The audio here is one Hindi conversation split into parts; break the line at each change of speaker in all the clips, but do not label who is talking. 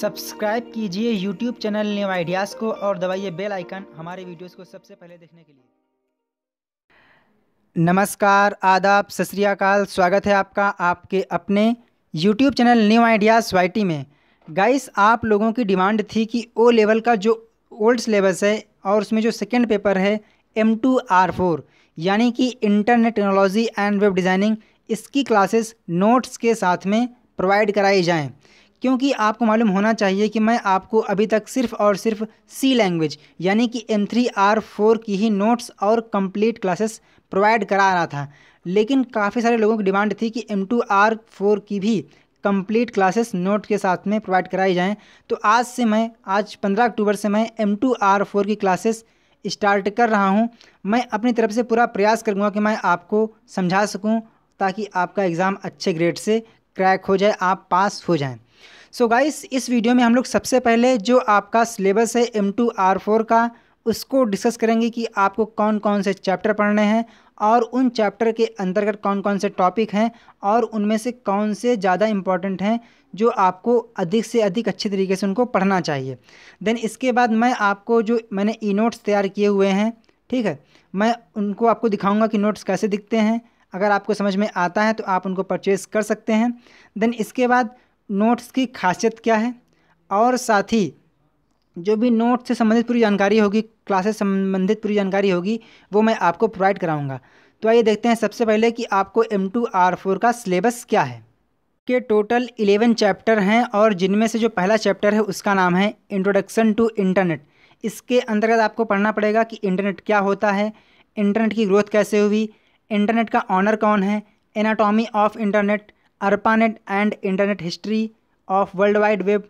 सब्सक्राइब कीजिए यूट्यूब चैनल न्यू आइडियाज़ को और दबाइए बेल आइकन हमारे वीडियोस को सबसे पहले देखने के लिए नमस्कार आदाब सत स्वागत है आपका आपके अपने यूट्यूब चैनल न्यू आइडियाज़ वाई में गाइस आप लोगों की डिमांड थी कि ओ लेवल का जो ओल्ड सिलेबस है और उसमें जो सेकेंड पेपर है एम टू आर फोर यानी कि internet technology and web designing इसकी क्लासेस नोट्स के साथ में प्रोवाइड कराई जाएँ क्योंकि आपको मालूम होना चाहिए कि मैं आपको अभी तक सिर्फ और सिर्फ सी लैंग्वेज यानी कि एम थ्री आर फोर की ही नोट्स और कंप्लीट क्लासेस प्रोवाइड करा रहा था लेकिन काफ़ी सारे लोगों की डिमांड थी कि एम टू आर फोर की भी कंप्लीट क्लासेस नोट के साथ में प्रोवाइड कराई जाएं तो आज से मैं आज पंद्रह अक्टूबर से मैं एम टू आर फोर की क्लासेस स्टार्ट कर रहा हूं मैं अपनी तरफ से पूरा प्रयास करूंगा कि मैं आपको समझा सकूं ताकि आपका एग्ज़ाम अच्छे ग्रेड से क्रैक हो जाए आप पास हो जाएं सो so गाइस इस वीडियो में हम लोग सबसे पहले जो आपका सिलेबस है एम टू आर फोर का उसको डिस्कस करेंगे कि आपको कौन कौन से चैप्टर पढ़ने हैं और उन चैप्टर के अंतर्गत कौन कौन से टॉपिक हैं और उनमें से कौन से ज़्यादा इम्पॉर्टेंट हैं जो आपको अधिक से अधिक अच्छे तरीके से उनको पढ़ना चाहिए देन इसके बाद मैं आपको जो मैंने ई नोट्स तैयार किए हुए हैं ठीक है मैं उनको आपको दिखाऊंगा कि नोट्स कैसे दिखते हैं अगर आपको समझ में आता है तो आप उनको परचेज़ कर सकते हैं देन इसके बाद नोट्स की खासियत क्या है और साथ ही जो भी नोट्स से संबंधित पूरी जानकारी होगी क्लासेस संबंधित पूरी जानकारी होगी वो मैं आपको प्रोवाइड कराऊंगा तो आइए देखते हैं सबसे पहले कि आपको एम टू आर फोर का सिलेबस क्या है के टोटल इलेवन चैप्टर हैं और जिनमें से जो पहला चैप्टर है उसका नाम है इंट्रोडक्शन टू इंटरनेट इसके अंतर्गत आपको पढ़ना पड़ेगा कि इंटरनेट क्या होता है इंटरनेट की ग्रोथ कैसे हुई इंटरनेट का ऑनर कौन है anatomy of internet ARPANET and internet history of world wide web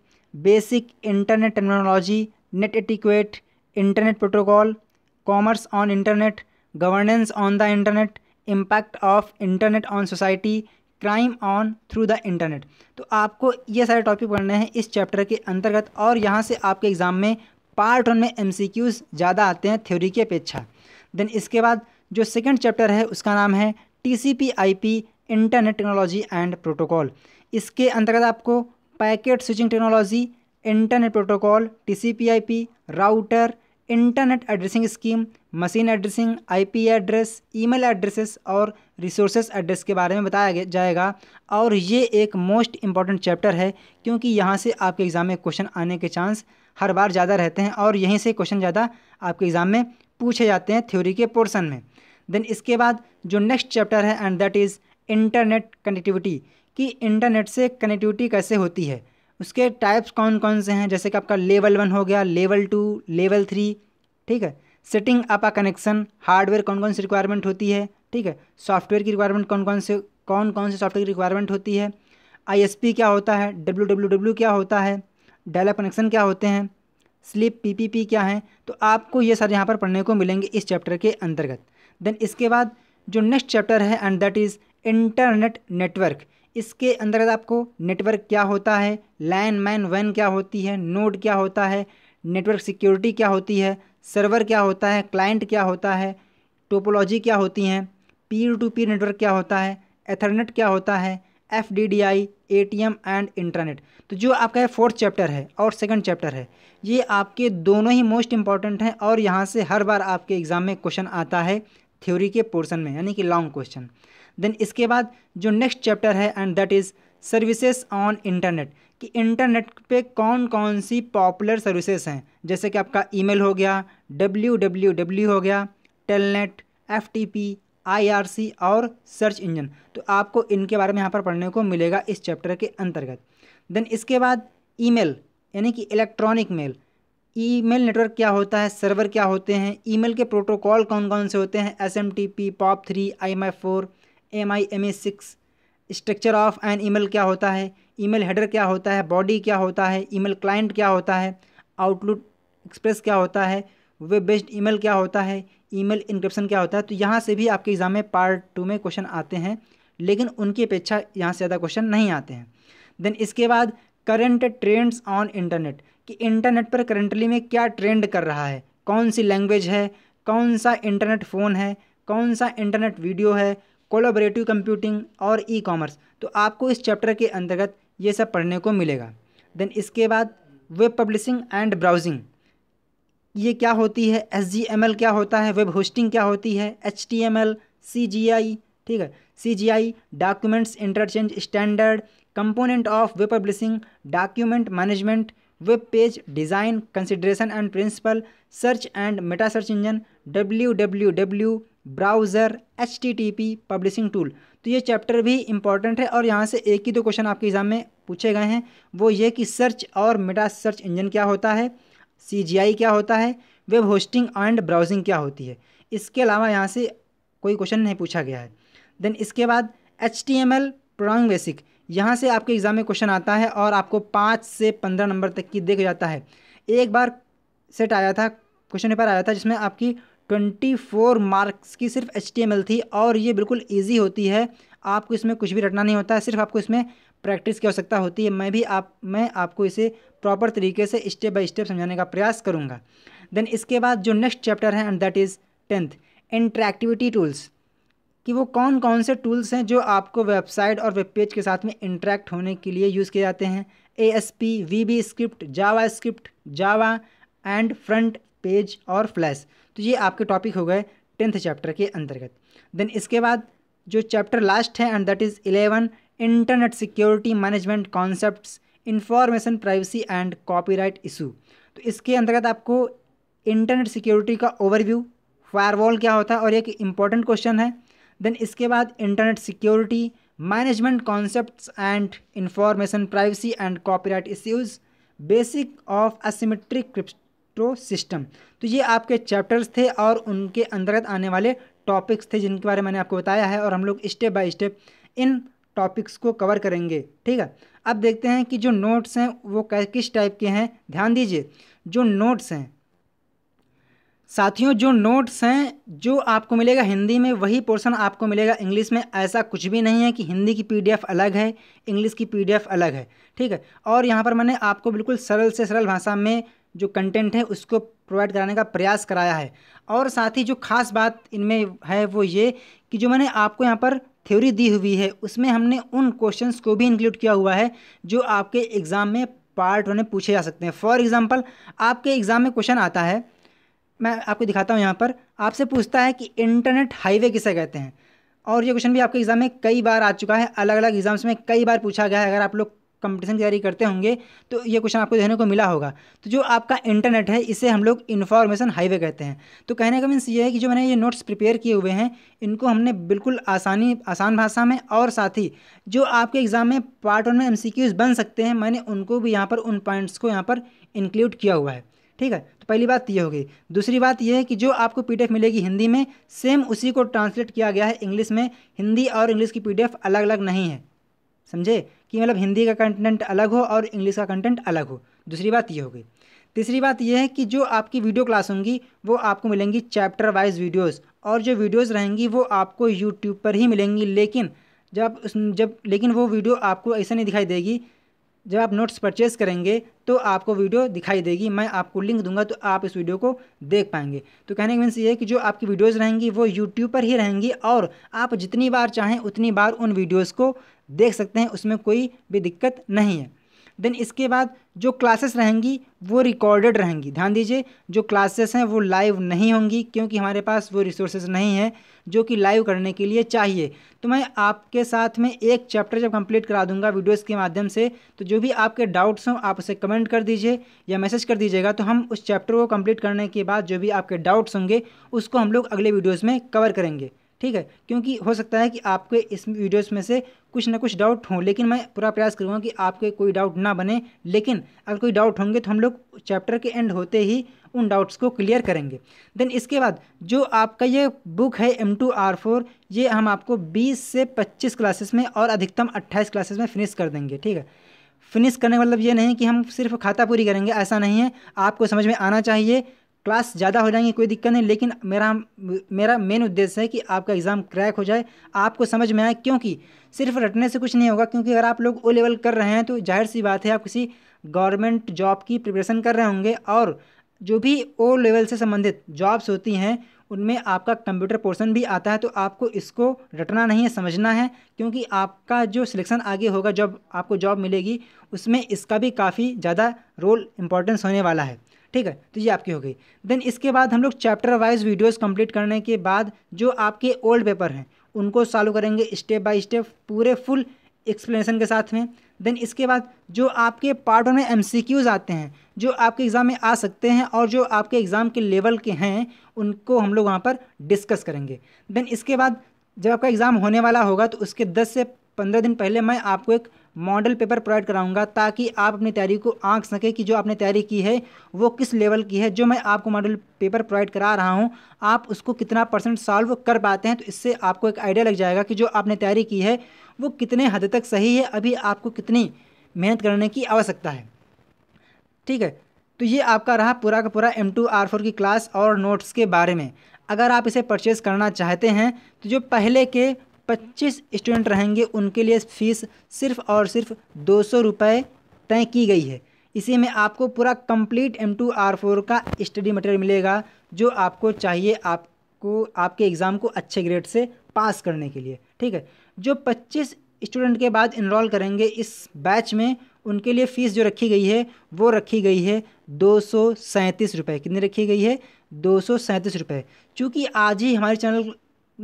basic internet technology net etiquette internet protocol commerce on internet governance on the internet impact of internet on society crime on through the internet तो आपको ये सारे टॉपिक पढ़ने हैं इस चैप्टर के अंतर्गत और यहाँ से आपके एग्जाम में पार्ट वन में एम ज़्यादा आते हैं थ्योरी की अपेक्षा देन इसके बाद जो सेकेंड चैप्टर है उसका नाम है T C P P I internet technology and protocol इसके अंतर्गत आपको packet switching technology internet protocol T router internet addressing scheme machine addressing IP address email addresses और रिसोर्स एड्रेस के बारे में बताया जाएगा और ये एक मोस्ट इम्पॉर्टेंट चैप्टर है क्योंकि यहाँ से आपके एग्ज़ाम में क्वेश्चन आने के चांस हर बार ज़्यादा रहते हैं और यहीं से क्वेश्चन ज़्यादा आपके एग्ज़ाम में पूछे जाते हैं थ्योरी के पोर्सन में देन इसके बाद जो नेक्स्ट चैप्टर है and that is internet connectivity कि इंटरनेट से कनेक्टिविटी कैसे होती है उसके टाइप्स कौन कौन से हैं जैसे कि आपका लेवल वन हो गया लेवल टू लेवल थ्री ठीक है setting up a connection hardware कौन कौन सी रिक्वायरमेंट होती है ठीक है सॉफ्टवेयर की रिक्वायरमेंट कौन कौन से कौन कौन से सॉफ्टवेयर की रिक्वायरमेंट होती है आईएसपी क्या होता है डब्ल्यू डब्ल्यू डब्ल्यू क्या होता है डायलॉग कनेक्शन क्या होते हैं स्लिप पीपीपी क्या हैं तो आपको ये सारे यहाँ पर पढ़ने को मिलेंगे इस चैप्टर के अंतर्गत देन इसके बाद जो नेक्स्ट चैप्टर है and that is internet network इसके अंदर आपको नेटवर्क क्या होता है लाइन मैन वैन क्या होती है नोड क्या होता है नेटवर्क सिक्योरिटी क्या होती है सर्वर क्या होता है क्लाइंट क्या होता है टोपोलॉजी क्या होती हैं पीर टू पीर नेटवर्क क्या होता है एथरनेट क्या होता है F D D I A T M and internet तो जो आपका है फोर्थ चैप्टर है और सेकंड चैप्टर है ये आपके दोनों ही मोस्ट इंपॉर्टेंट हैं और यहाँ से हर बार आपके एग्ज़ाम में क्वेश्चन आता है थ्योरी के पोर्शन में यानी कि लॉन्ग क्वेश्चन देन इसके बाद जो नेक्स्ट चैप्टर है and that is services on internet कि इंटरनेट पे कौन कौन सी पॉपुलर सर्विसेज हैं जैसे कि आपका ईमेल हो गया डब्ल्यू डब्ल्यू डब्ल्यू हो गया Telnet F T P IRC और सर्च इंजन तो आपको इनके बारे में यहाँ पर पढ़ने को मिलेगा इस चैप्टर के अंतर्गत देन इसके बाद ईमेल यानी कि इलेक्ट्रॉनिक मेल ईमेल नेटवर्क क्या होता है सर्वर क्या होते हैं ईमेल के प्रोटोकॉल कौन कौन से होते हैं S M T P POP three I M F four M I M A six structure of an email क्या होता है ईमेल हेडर क्या होता है बॉडी क्या होता है ईमेल क्लाइंट क्या होता है आउटलुक एक्सप्रेस क्या होता है वेब बेस्ड ईमेल क्या होता है ईमेल इंक्रिप्शन क्या होता है तो यहाँ से भी आपके एग्ज़ाम में पार्ट टू में क्वेश्चन आते हैं लेकिन उनकी अपेक्षा यहाँ से ज़्यादा क्वेश्चन नहीं आते हैं देन इसके बाद करंट ट्रेंड्स ऑन इंटरनेट कि इंटरनेट पर करंटली में क्या ट्रेंड कर रहा है कौन सी लैंग्वेज है कौन सा इंटरनेट फ़ोन है कौन सा इंटरनेट वीडियो है कोलाबरेटिव कंप्यूटिंग और ई कॉमर्स तो आपको इस चैप्टर के अंतर्गत ये सब पढ़ने को मिलेगा देन इसके बाद वेब पब्लिशिंग एंड ब्राउजिंग ये क्या होती है एस क्या होता है वेब होस्टिंग क्या होती है H T M L C G I ठीक है C G I documents interchange standard component of web publishing document management web page design consideration and principle search and meta search engine W W W browser H T T P publishing tool तो ये चैप्टर भी इंपॉर्टेंट है और यहाँ से एक ही दो क्वेश्चन आपके एग्ज़ाम में पूछे गए हैं वो ये कि सर्च और मेटा सर्च इंजन क्या होता है सी जी आई क्या होता है वेब होस्टिंग एंड ब्राउजिंग क्या होती है इसके अलावा यहाँ से कोई क्वेश्चन नहीं पूछा गया है देन इसके बाद H T M L programming basic यहाँ से आपके एग्ज़ाम में क्वेश्चन आता है और आपको पाँच से पंद्रह नंबर तक की देख जाता है एक बार सेट आया था क्वेश्चन पेपर आया था जिसमें आपकी ट्वेंटी फोर मार्क्स की सिर्फ एच थी और ये बिल्कुल ईजी होती है आपको इसमें कुछ भी रटना नहीं होता है सिर्फ आपको इसमें प्रैक्टिस की आवश्यकता होती है मैं भी आप मैं आपको इसे प्रॉपर तरीके से स्टेप बाय स्टेप समझाने का प्रयास करूँगा देन इसके बाद जो नेक्स्ट चैप्टर है and that is tenth interactivity tools कि वो कौन कौन से टूल्स हैं जो आपको वेबसाइट और वेब पेज के साथ में इंट्रैक्ट होने के लिए यूज़ किए जाते हैं A S P V B script JavaScript Java and FrontPage और फ्लैश तो ये आपके टॉपिक हो गए टेंथ चैप्टर के अंतर्गत देन इसके बाद जो चैप्टर लास्ट है and that is eleven internet security management concept information privacy and copyright issue तो इसके अंतर्गत आपको इंटरनेट सिक्योरिटी का ओवरव्यू फायरवॉल क्या होता है और एक इम्पॉर्टेंट क्वेश्चन है देन इसके बाद internet security management concept and information privacy and copyright issues basic of asymmetric electro system तो ये आपके चैप्टर्स थे और उनके अंतर्गत आने वाले टॉपिक्स थे जिनके बारे में मैंने आपको बताया है और हम लोग स्टेप बाय स्टेप इन टॉपिक्स को कवर करेंगे ठीक है अब देखते हैं कि जो नोट्स हैं वो किस टाइप के हैं ध्यान दीजिए जो नोट्स हैं साथियों जो नोट्स हैं जो आपको मिलेगा हिंदी में वही पोर्शन आपको मिलेगा इंग्लिश में ऐसा कुछ भी नहीं है कि हिंदी की पीडीएफ अलग है इंग्लिश की पीडीएफ अलग है ठीक है और यहाँ पर मैंने आपको बिल्कुल सरल से सरल भाषा में जो कंटेंट है उसको प्रोवाइड कराने का प्रयास कराया है और साथ ही जो खास बात इनमें है वो ये कि जो मैंने आपको यहाँ पर थ्योरी दी हुई है उसमें हमने उन क्वेश्चंस को भी इंक्लूड किया हुआ है जो आपके एग्ज़ाम में पार्ट वन में पूछे जा सकते हैं फॉर एग्ज़ाम्पल आपके एग्ज़ाम में क्वेश्चन आता है मैं आपको दिखाता हूँ यहाँ पर आपसे पूछता है कि इंटरनेट हाईवे किसे कहते हैं और ये क्वेश्चन भी आपके एग्ज़ाम में कई बार आ चुका है अलग अलग एग्ज़ाम्स में कई बार पूछा गया है अगर आप लोग कंपटीशन की तैयारी करते होंगे तो ये क्वेश्चन आपको देखने को मिला होगा तो जो आपका इंटरनेट है इसे हम लोग इन्फॉर्मेशन हाईवे कहते हैं तो कहने का मीन्स ये है कि जो मैंने ये नोट्स प्रिपेयर किए हुए हैं इनको हमने बिल्कुल आसानी आसान भाषा में और साथ ही जो आपके एग्ज़ाम में पार्ट वन में एम बन सकते हैं मैंने उनको भी यहाँ पर उन पॉइंट्स को यहाँ पर इंक्लूड किया हुआ है ठीक है तो पहली बात ये होगी दूसरी बात ये है कि जो आपको पीडीएफ मिलेगी हिंदी में सेम उसी को ट्रांसलेट किया गया है इंग्लिश में हिंदी और इंग्लिश की पीडीएफ अलग अलग नहीं है समझे कि मतलब हिंदी का कंटेंट अलग हो और इंग्लिश का कंटेंट अलग हो दूसरी बात ये हो गई तीसरी बात यह है कि जो आपकी वीडियो क्लास होंगी वो आपको मिलेंगी चैप्टर वाइज वीडियोस और जो वीडियोस रहेंगी वो आपको यूट्यूब पर ही मिलेंगी लेकिन जब आप जब लेकिन वो वीडियो आपको ऐसा नहीं दिखाई देगी जब आप नोट्स परचेज करेंगे तो आपको वीडियो दिखाई देगी मैं आपको लिंक दूंगा तो आप इस वीडियो को देख पाएंगे तो कहने का मीन्स ये है कि जो आपकी वीडियोज रहेंगी वो यूट्यूब पर ही रहेंगी और आप जितनी बार चाहें उतनी बार उन वीडियोज़ को देख सकते हैं उसमें कोई भी दिक्कत नहीं है देन इसके बाद जो क्लासेस रहेंगी वो रिकॉर्डेड रहेंगी ध्यान दीजिए जो क्लासेस हैं वो लाइव नहीं होंगी क्योंकि हमारे पास वो रिसोर्सेज नहीं है जो कि लाइव करने के लिए चाहिए तो मैं आपके साथ में एक चैप्टर जब कंप्लीट करा दूंगा वीडियोस के माध्यम से तो जो भी आपके डाउट्स हों आप उसे कमेंट कर दीजिए या मैसेज कर दीजिएगा तो हम उस चैप्टर को कम्प्लीट करने के बाद जो भी आपके डाउट्स होंगे उसको हम लोग अगले वीडियोज़ में कवर करेंगे ठीक है क्योंकि हो सकता है कि आपके इस वीडियोस में से कुछ ना कुछ डाउट हों लेकिन मैं पूरा प्रयास करूँगा कि आपके कोई डाउट ना बने लेकिन अगर कोई डाउट होंगे तो हम लोग चैप्टर के एंड होते ही उन डाउट्स को क्लियर करेंगे देन इसके बाद जो आपका ये बुक है एम टू आर फोर ये हम आपको बीस से पच्चीस क्लासेस में और अधिकतम अट्ठाईस क्लासेस में फिनिश कर देंगे ठीक है फिनिश करने का मतलब ये नहीं कि हम सिर्फ खाता पूरी करेंगे ऐसा नहीं है आपको समझ में आना चाहिए क्लास ज़्यादा हो जाएंगी कोई दिक्कत नहीं लेकिन मेरा मेरा मेन उद्देश्य है कि आपका एग्ज़ाम क्रैक हो जाए आपको समझ में आए क्योंकि सिर्फ रटने से कुछ नहीं होगा क्योंकि अगर आप लोग ओ लेवल कर रहे हैं तो जाहिर सी बात है आप किसी गवर्नमेंट जॉब की प्रिपरेशन कर रहे होंगे और जो भी ओ लेवल से संबंधित जॉब्स होती हैं उनमें आपका कंप्यूटर पोर्सन भी आता है तो आपको इसको रटना नहीं है समझना है क्योंकि आपका जो सिलेक्शन आगे होगा जब आपको जॉब मिलेगी उसमें इसका भी काफ़ी ज़्यादा रोल इम्पोर्टेंस होने वाला है ठीक है तो ये आपकी हो गई देन इसके बाद हम लोग चैप्टर वाइज वीडियोस कंप्लीट करने के बाद जो आपके ओल्ड पेपर हैं उनको सॉल्व करेंगे स्टेप बाय स्टेप पूरे फुल एक्सप्लेनेशन के साथ में देन इसके बाद जो आपके पार्ट वन में क्यूज आते हैं जो आपके एग्ज़ाम में आ सकते हैं और जो आपके एग्ज़ाम के लेवल के हैं उनको हम लोग वहाँ पर डिस्कस करेंगे देन इसके बाद जब आपका एग्ज़ाम होने वाला होगा तो उसके दस से पंद्रह दिन पहले मैं आपको एक मॉडल पेपर प्रोवाइड कराऊंगा ताकि आप अपनी तैयारी को आंक सकें कि जो आपने तैयारी की है वो किस लेवल की है जो मैं आपको मॉडल पेपर प्रोवाइड करा रहा हूँ आप उसको कितना परसेंट सॉल्व कर पाते हैं तो इससे आपको एक आइडिया लग जाएगा कि जो आपने तैयारी की है वो कितने हद तक सही है अभी आपको कितनी मेहनत करने की आवश्यकता है ठीक है तो ये आपका रहा पूरा का पूरा एम टू आर फोर की क्लास और नोट्स के बारे में अगर आप इसे परचेज़ करना चाहते हैं तो जो पहले के पच्चीस स्टूडेंट रहेंगे उनके लिए फ़ीस सिर्फ और सिर्फ दो सौ रुपये तय की गई है इसी में आपको पूरा complete M two R four का स्टडी मटेरियल मिलेगा जो आपको चाहिए आपको आपके एग्ज़ाम को अच्छे ग्रेड से पास करने के लिए ठीक है जो 25 स्टूडेंट के बाद इनरोल करेंगे इस बैच में उनके लिए फ़ीस जो रखी गई है वो रखी गई है दो सौ सैंतीस रुपये कितनी रखी गई है दो सौ सैंतीस रुपये चूँकि आज ही हमारे चैनल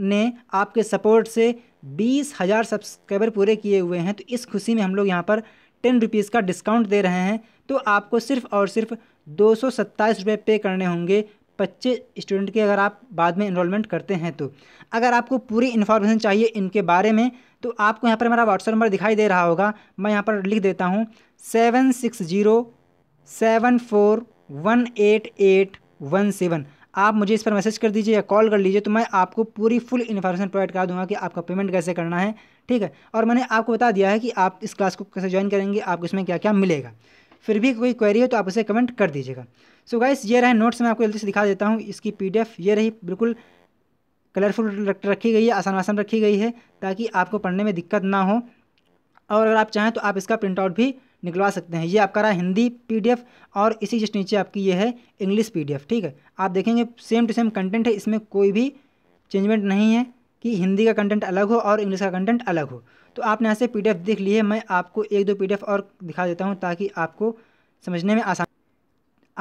ने आपके सपोर्ट से बीस हज़ार सब्सक्राइबर पूरे किए हुए हैं तो इस खुशी में हम लोग यहाँ पर टेन रुपीज़ का डिस्काउंट दे रहे हैं तो आपको सिर्फ और सिर्फ दो सौ सत्ताईस रुपये पे करने होंगे पच्चीस स्टूडेंट के अगर आप बाद में इनरोलमेंट करते हैं तो अगर आपको पूरी इन्फॉर्मेशन चाहिए इनके बारे में तो आपको यहाँ पर मेरा व्हाट्सअप नंबर दिखाई दे रहा होगा मैं यहाँ पर लिख देता हूँ seven six zero seven four one eight eight one seven आप मुझे इस पर मैसेज कर दीजिए या कॉल कर लीजिए तो मैं आपको पूरी फुल इन्फॉर्मेशन प्रोवाइड करा दूंगा कि आपका पेमेंट कैसे करना है ठीक है और मैंने आपको बता दिया है कि आप इस क्लास को कैसे ज्वाइन करेंगे आपको इसमें क्या क्या मिलेगा फिर भी कोई क्वेरी हो तो आप उसे कमेंट कर दीजिएगा सो गाइस ये रहे नोट्स मैं आपको जल्दी से दिखा देता हूँ इसकी एफ ये रही बिल्कुल कलरफुल रखी गई है आसान आसान रखी गई है ताकि आपको पढ़ने में दिक्कत ना हो और अगर आप चाहें तो आप इसका प्रिंट आउट भी निकलवा सकते हैं ये आपका रहा हिंदी पीडीएफ और इसी जस्ट नीचे आपकी ये है इंग्लिश पीडीएफ ठीक है आप देखेंगे सेम टू सेम कंटेंट है इसमें कोई भी चेंजमेंट नहीं है कि हिंदी का कंटेंट अलग हो और इंग्लिश का कंटेंट अलग हो तो आपने यहाँ से पी देख ली है मैं आपको एक दो पी और दिखा देता हूँ ताकि आपको समझने में आसान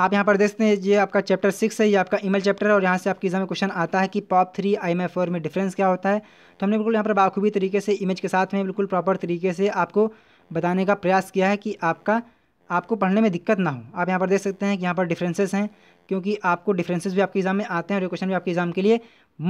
आप यहाँ पर देखते हैं ये आपका चैप्टर सिक्स है ये आपका ईमेल चैप्टर है और यहाँ से आपके एग्जाम में क्वेश्चन आता है कि POP three I M four में डिफरेंस क्या होता है तो हमने बिल्कुल यहाँ पर बाखूबी तरीके से इमेज के साथ में बिल्कुल प्रॉपर तरीके से आपको बताने का प्रयास किया है कि आपका आपको पढ़ने में दिक्कत ना हो आप यहाँ पर देख सकते हैं कि यहाँ पर डिफरेंसेस हैं क्योंकि आपको डिफरेंसेस भी आपके एग्जाम में आते हैं और ये क्वेश्चन भी आपके एग्जाम के लिए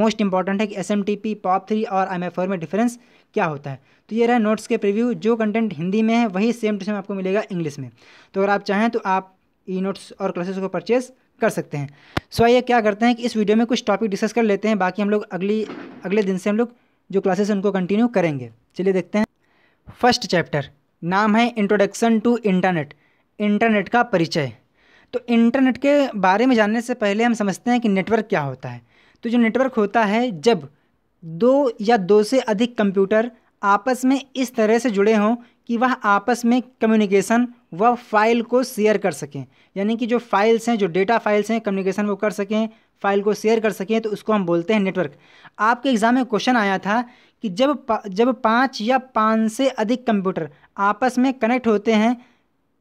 मोस्ट इंपॉर्टेंट है कि S M T P POP three और एम एफ में डिफरेंस क्या होता है तो ये रहा नोट्स के प्रिव्यू जो कंटेंट हिंदी में है वही सेम टू सेम आपको मिलेगा इंग्लिश में तो अगर आप चाहें तो आप ई नोट्स और क्लासेस को परचेज़ कर सकते हैं सो आइए क्या करते हैं कि इस वीडियो में कुछ टॉपिक डिस्कस कर लेते हैं बाकी हम लोग अगली अगले दिन से हम लोग जो क्लासेस हैं उनको कंटिन्यू करेंगे चलिए देखते हैं फर्स्ट चैप्टर नाम है इंट्रोडक्शन टू इंटरनेट इंटरनेट का परिचय तो इंटरनेट के बारे में जानने से पहले हम समझते हैं कि नेटवर्क क्या होता है तो जो नेटवर्क होता है जब दो या दो से अधिक कंप्यूटर आपस में इस तरह से जुड़े हों कि वह आपस में कम्युनिकेशन व फाइल को शेयर कर सकें यानी कि जो फाइल्स हैं जो डेटा फाइल्स हैं कम्युनिकेशन वो कर सकें फाइल को शेयर कर सकें तो उसको हम बोलते हैं नेटवर्क आपके एग्ज़ाम में क्वेश्चन आया था कि जब पा, जब पाँच या पाँच से अधिक कंप्यूटर आपस में कनेक्ट होते हैं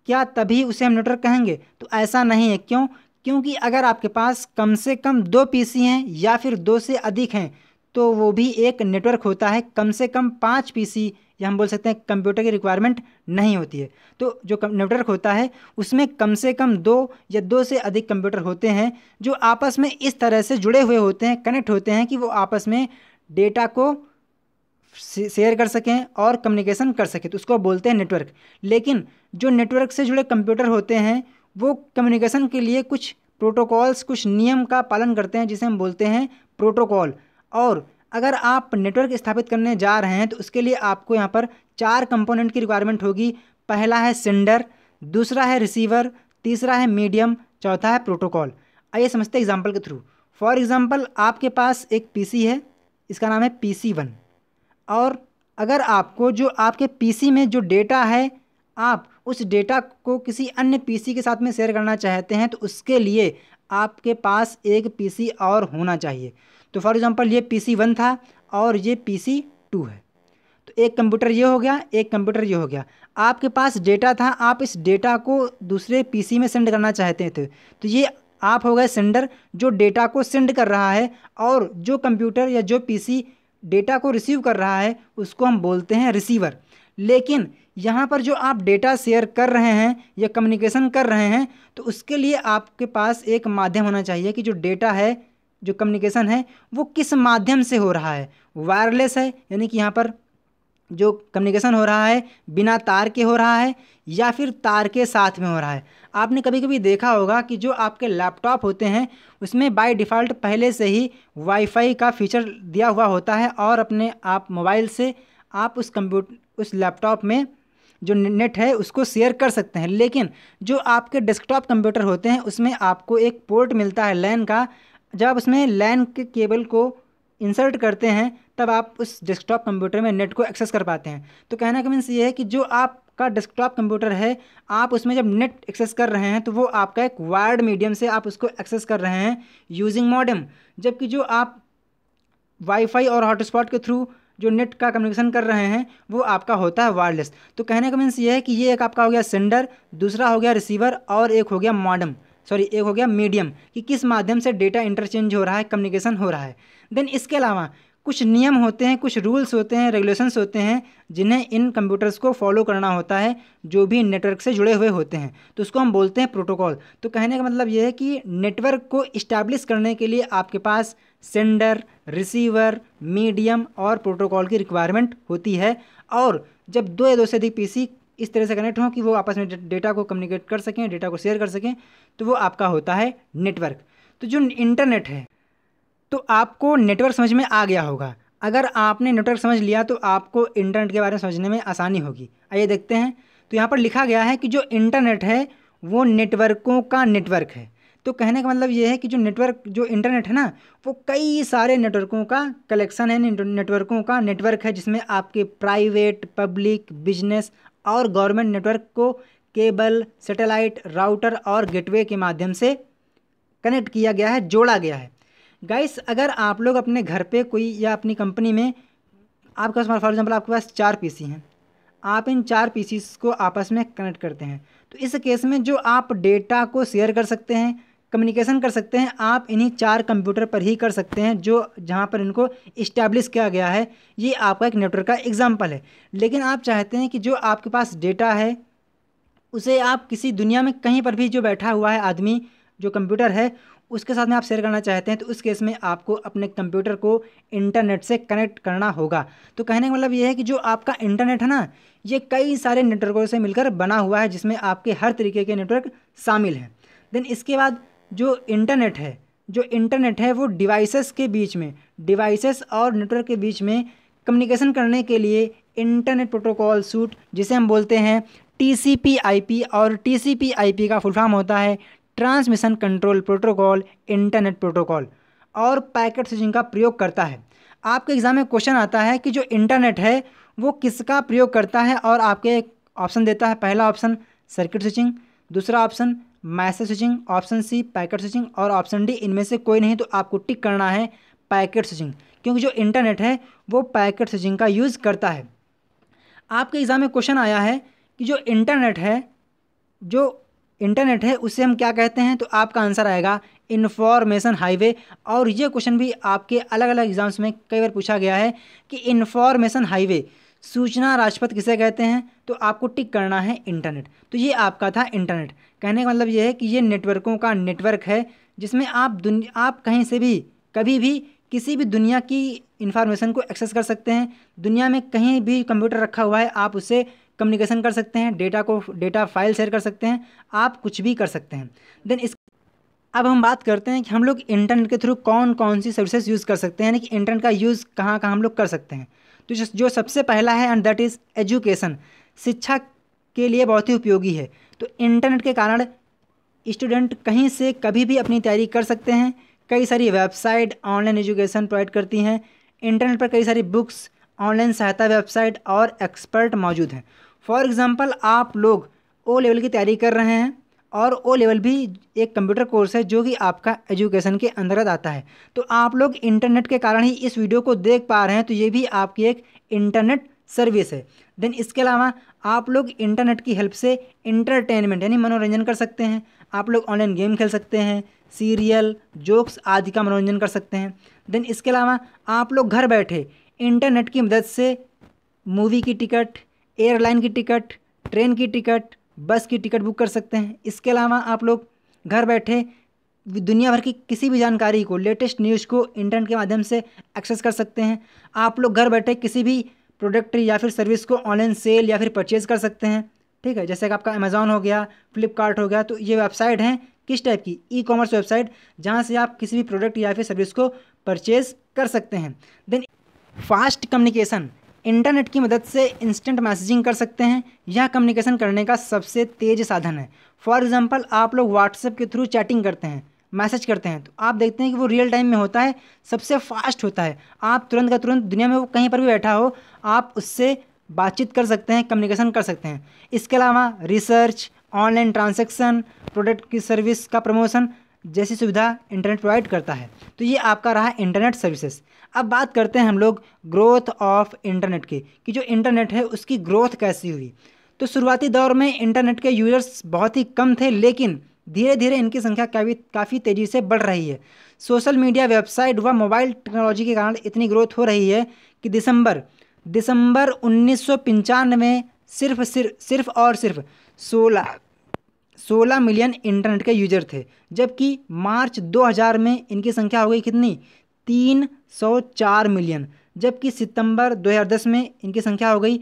क्या तभी उसे हम नेटवर्क कहेंगे तो ऐसा नहीं है क्यों क्योंकि अगर आपके पास कम से कम दो पीसी हैं या फिर दो से अधिक हैं तो वो भी एक नेटवर्क होता है कम से कम पाँच पीसी या हम बोल सकते हैं कंप्यूटर की रिक्वायरमेंट नहीं होती है तो जो नेटवर्क होता है उसमें कम से कम दो या दो से अधिक कंप्यूटर होते हैं जो आपस में इस तरह से जुड़े हुए होते हैं कनेक्ट होते हैं कि वो आपस में डेटा को शेयर कर सकें और कम्युनिकेशन कर सकें तो उसको बोलते हैं नेटवर्क लेकिन जो नेटवर्क से जुड़े कंप्यूटर होते हैं वो कम्युनिकेशन के लिए कुछ प्रोटोकॉल्स कुछ नियम का पालन करते हैं जिसे हम बोलते हैं प्रोटोकॉल और अगर आप नेटवर्क स्थापित करने जा रहे हैं तो उसके लिए आपको यहाँ पर चार कंपोनेंट की रिक्वायरमेंट होगी पहला है सेंडर दूसरा है रिसीवर तीसरा है मीडियम चौथा है प्रोटोकॉल आइए समझते हैं एग्जाम्पल के थ्रू फॉर एग्ज़ाम्पल आपके पास एक पीसी है इसका नाम है पीसी वन और अगर आपको जो आपके पीसी में जो डेटा है आप उस डेटा को किसी अन्य पीसी के साथ में शेयर करना चाहते हैं तो उसके लिए आपके पास एक पीसी और होना चाहिए तो फॉर एग्ज़ाम्पल ये पीसी वन था और ये पीसी टू है तो एक कंप्यूटर ये हो गया एक कंप्यूटर ये हो गया आपके पास डेटा था आप इस डेटा को दूसरे पीसी में सेंड करना चाहते थे तो ये आप हो गए सेंडर जो डेटा को सेंड कर रहा है और जो कंप्यूटर या जो पीसी डेटा को रिसीव कर रहा है उसको हम बोलते हैं रिसीवर लेकिन यहाँ पर जो आप डेटा शेयर कर रहे हैं या कम्युनिकेशन कर रहे हैं तो उसके लिए आपके पास एक माध्यम होना चाहिए कि जो डेटा है जो कम्युनिकेशन है वो किस माध्यम से हो रहा है वायरलेस है यानी कि यहाँ पर जो कम्युनिकेशन हो रहा है बिना तार के हो रहा है या फिर तार के साथ में हो रहा है आपने कभी कभी देखा होगा कि जो आपके लैपटॉप होते हैं उसमें बाय डिफ़ॉल्ट पहले से ही वाईफाई का फीचर दिया हुआ होता है और अपने आप मोबाइल से आप उस कंप्यूटर उस लैपटॉप में जो नेट है उसको शेयर कर सकते हैं लेकिन जो आपके डेस्कटॉप कंप्यूटर होते हैं उसमें आपको एक पोर्ट मिलता है लैन का जब आप उसमें लैन के केबल को इंसर्ट करते हैं तब आप उस डेस्कटॉप कंप्यूटर में नेट को एक्सेस कर पाते हैं तो कहने का मीन्स ये है कि जो आप का डेस्कटॉप कंप्यूटर है आप उसमें जब नेट एक्सेस कर रहे हैं तो वो आपका एक वायर्ड मीडियम से आप उसको एक्सेस कर रहे हैं यूजिंग मॉडम जबकि जो आप वाईफाई और हॉटस्पॉट के थ्रू जो नेट का कम्युनिकेशन कर रहे हैं वो आपका होता है वायरलेस तो कहने का मीन्स ये है कि ये एक आपका हो गया सेंडर दूसरा हो गया रिसीवर और एक हो गया मॉडम सॉरी एक हो गया मीडियम कि किस माध्यम से डेटा इंटरचेंज हो रहा है कम्युनिकेशन हो रहा है देन इसके अलावा कुछ नियम होते हैं कुछ रूल्स होते हैं रेगुलेशंस होते हैं जिन्हें इन कंप्यूटर्स को फॉलो करना होता है जो भी नेटवर्क से जुड़े हुए होते हैं तो उसको हम बोलते हैं प्रोटोकॉल तो कहने का मतलब ये है कि नेटवर्क को इस्टेब्लिश करने के लिए आपके पास सेंडर रिसीवर मीडियम और प्रोटोकॉल की रिक्वायरमेंट होती है और जब दो या दो से अधिक पी इस तरह से कनेक्ट हों कि वो आपस में डेटा को कम्युनिकेट कर सकें डेटा को शेयर कर सकें तो वो आपका होता है नेटवर्क तो जो इंटरनेट है तो आपको नेटवर्क समझ में आ गया होगा अगर आपने नेटवर्क समझ लिया तो आपको इंटरनेट के बारे में समझने में आसानी होगी आइए देखते हैं तो यहाँ पर लिखा गया है कि जो इंटरनेट है वो नेटवर्कों का नेटवर्क है तो कहने का मतलब ये है कि जो नेटवर्क जो इंटरनेट है ना वो कई सारे नेटवर्कों का कलेक्शन है नेटवर्कों का नेटवर्क है जिसमें आपके प्राइवेट पब्लिक बिजनेस और गवर्नमेंट नेटवर्क को केबल सेटेलाइट राउटर और गेटवे के माध्यम से कनेक्ट किया गया है जोड़ा गया है गाइस अगर आप लोग अपने घर पे कोई या अपनी कंपनी में आपके पास फॉर एग्जांपल आपके पास चार पीसी हैं आप इन चार पीसीस को आपस में कनेक्ट करते हैं तो इस केस में जो आप डेटा को शेयर कर सकते हैं कम्युनिकेशन कर सकते हैं आप इन्हीं चार कंप्यूटर पर ही कर सकते हैं जो जहाँ पर इनको इस्टेब्लिश किया गया है ये आपका एक नेटवर्क का एग्जाम्पल है लेकिन आप चाहते हैं कि जो आपके पास डेटा है उसे आप किसी दुनिया में कहीं पर भी जो बैठा हुआ है आदमी जो कंप्यूटर है उसके साथ में आप शेयर करना चाहते हैं तो उस केस में आपको अपने कंप्यूटर को इंटरनेट से कनेक्ट करना होगा तो कहने का मतलब ये है कि जो आपका इंटरनेट है ना ये कई सारे नेटवर्कों से मिलकर बना हुआ है जिसमें आपके हर तरीके के नेटवर्क शामिल हैं देन इसके बाद जो इंटरनेट है जो इंटरनेट है वो डिवाइसेस के बीच में डिवाइसेस और नेटवर्क के बीच में कम्युनिकेशन करने के लिए इंटरनेट प्रोटोकॉल सूट जिसे हम बोलते हैं T C P I P और T C P I P का फुल फॉर्म होता है transmission control protocol internet protocol और पैकेट स्विचिंग का प्रयोग करता है आपके एग्ज़ाम में क्वेश्चन आता है कि जो इंटरनेट है वो किसका प्रयोग करता है और आपके ऑप्शन देता है पहला ऑप्शन सर्किट स्विचिंग दूसरा option message switching option C packet switching और ऑप्शन डी इनमें से कोई नहीं तो आपको टिक करना है पैकेट स्विचिंग क्योंकि जो इंटरनेट है वो पैकेट स्विचिंग का यूज़ करता है आपके एग्ज़ाम में क्वेश्चन आया है कि जो इंटरनेट है जो इंटरनेट है उसे हम क्या कहते हैं तो आपका आंसर आएगा इन्फॉर्मेशन हाईवे और ये क्वेश्चन भी आपके अलग अलग एग्जाम्स में कई बार पूछा गया है कि इन्फॉर्मेशन हाईवे सूचना राजपथ किसे कहते हैं तो आपको टिक करना है इंटरनेट तो ये आपका था इंटरनेट कहने का मतलब ये है कि ये नेटवर्कों का नेटवर्क है जिसमें आप दुनिया आप कहीं से भी कभी भी किसी भी दुनिया की इन्फॉर्मेशन को एक्सेस कर सकते हैं दुनिया में कहीं भी कंप्यूटर रखा हुआ है आप उसे कम्युनिकेशन कर सकते हैं डेटा को डेटा फाइल शेयर कर सकते हैं आप कुछ भी कर सकते हैं देन इस अब हम बात करते हैं कि हम लोग इंटरनेट के थ्रू कौन कौन सी सर्विसेज यूज़ कर सकते हैं यानी कि इंटरनेट का यूज़ कहाँ कहाँ हम लोग कर सकते हैं तो जो सबसे पहला है एंड दैट इज़ एजुकेशन शिक्षा के लिए बहुत ही उपयोगी है तो इंटरनेट के कारण स्टूडेंट कहीं से कभी भी अपनी तैयारी कर सकते हैं कई सारी वेबसाइट ऑनलाइन एजुकेशन प्रोवाइड करती हैं इंटरनेट पर कई सारी बुक्स ऑनलाइन सहायता वेबसाइट और एक्सपर्ट मौजूद हैं फॉर एग्ज़ाम्पल आप लोग ओ लेवल की तैयारी कर रहे हैं और ओ लेवल भी एक कंप्यूटर कोर्स है जो कि आपका एजुकेशन के अंतर्गत आता है तो आप लोग इंटरनेट के कारण ही इस वीडियो को देख पा रहे हैं तो ये भी आपकी एक इंटरनेट सर्विस है देन इसके अलावा आप लोग इंटरनेट की हेल्प से इंटरटेनमेंट यानी मनोरंजन कर सकते हैं आप लोग ऑनलाइन गेम खेल सकते हैं सीरियल जोक्स आदि का मनोरंजन कर सकते हैं देन इसके अलावा आप लोग घर बैठे इंटरनेट की मदद से मूवी की टिकट एयरलाइन की टिकट ट्रेन की टिकट बस की टिकट बुक कर सकते हैं इसके अलावा आप लोग घर बैठे दुनिया भर की किसी भी जानकारी को लेटेस्ट न्यूज़ को इंटरनेट के माध्यम से एक्सेस कर सकते हैं आप लोग घर बैठे किसी भी प्रोडक्ट या फिर सर्विस को ऑनलाइन सेल या फिर परचेज़ कर सकते हैं ठीक है जैसे कि आपका अमेज़ॉन हो गया फ्लिपकार्ट हो गया तो ये वेबसाइट हैं किस टाइप की ई कॉमर्स वेबसाइट जहाँ से आप किसी भी प्रोडक्ट या फिर सर्विस को परचेज़ कर सकते हैं देन फास्ट कम्युनिकेशन इंटरनेट की मदद से इंस्टेंट मैसेजिंग कर सकते हैं यह कम्युनिकेशन करने का सबसे तेज साधन है फॉर एग्ज़ाम्पल आप लोग व्हाट्सएप के थ्रू चैटिंग करते हैं मैसेज करते हैं तो आप देखते हैं कि वो रियल टाइम में होता है सबसे फास्ट होता है आप तुरंत का तुरंत दुनिया में वो कहीं पर भी बैठा हो आप उससे बातचीत कर सकते हैं कम्युनिकेशन कर सकते हैं इसके अलावा रिसर्च ऑनलाइन ट्रांजेक्शन प्रोडक्ट की सर्विस का प्रमोशन जैसी सुविधा इंटरनेट प्रोवाइड करता है तो ये आपका रहा इंटरनेट सर्विसेज अब बात करते हैं हम लोग ग्रोथ ऑफ इंटरनेट की कि जो इंटरनेट है उसकी ग्रोथ कैसी हुई तो शुरुआती दौर में इंटरनेट के यूज़र्स बहुत ही कम थे लेकिन धीरे धीरे इनकी संख्या काफ़ी काफ़ी तेज़ी से बढ़ रही है सोशल मीडिया वेबसाइट व मोबाइल टेक्नोलॉजी के कारण इतनी ग्रोथ हो रही है कि दिसंबर दिसंबर उन्नीस में सिर्फ सिर्फ सिर्फ और सिर्फ सोलह सोलह मिलियन इंटरनेट के यूजर थे जबकि मार्च 2000 में इनकी संख्या हो गई कितनी तीन सौ चार मिलियन जबकि सितंबर 2010 में इनकी संख्या हो गई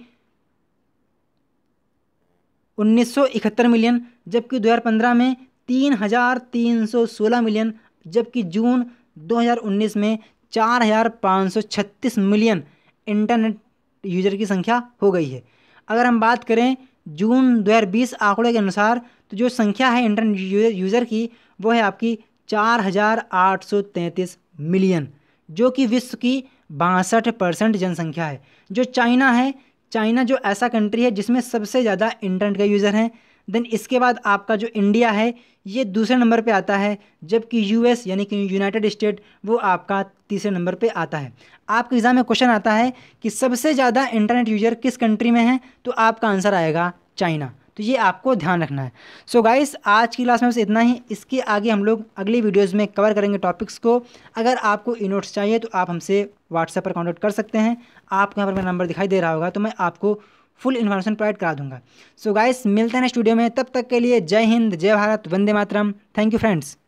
1971 मिलियन जबकि 2015 में 3,316 मिलियन जबकि जून 2019 में 4,536 मिलियन इंटरनेट यूजर की संख्या हो गई है अगर हम बात करें जून 2020 आंकड़े के अनुसार तो जो संख्या है इंटरनेट यूजर की वो है आपकी 4,833 मिलियन जो कि विश्व की बासठ परसेंट जनसंख्या है जो चाइना है चाइना जो ऐसा कंट्री है जिसमें सबसे ज़्यादा इंटरनेट का यूज़र हैं देन इसके बाद आपका जो इंडिया है ये दूसरे नंबर पे आता है जबकि यूएस यानी कि यूनाइटेड स्टेट वो आपका तीसरे नंबर पे आता है आपके एग्ज़ाम में क्वेश्चन आता है कि सबसे ज़्यादा इंटरनेट यूजर किस कंट्री में है तो आपका आंसर आएगा चाइना तो ये आपको ध्यान रखना है सो so गाइस आज की क्लास में बस इतना ही इसके आगे हम लोग अगली वीडियोज़ में कवर करेंगे टॉपिक्स को अगर आपको ई नोट्स चाहिए तो आप हमसे व्हाट्सएप पर कॉन्टैक्ट कर सकते हैं आपके यहाँ पर मेरा नंबर दिखाई दे रहा होगा तो मैं आपको फुल इन्फॉर्मेशन प्रोवाइड करा दूंगा सो गाइस मिलते हैं स्टूडियो में तब तक के लिए जय हिंद जय Bharat Vande Mataram thank you friends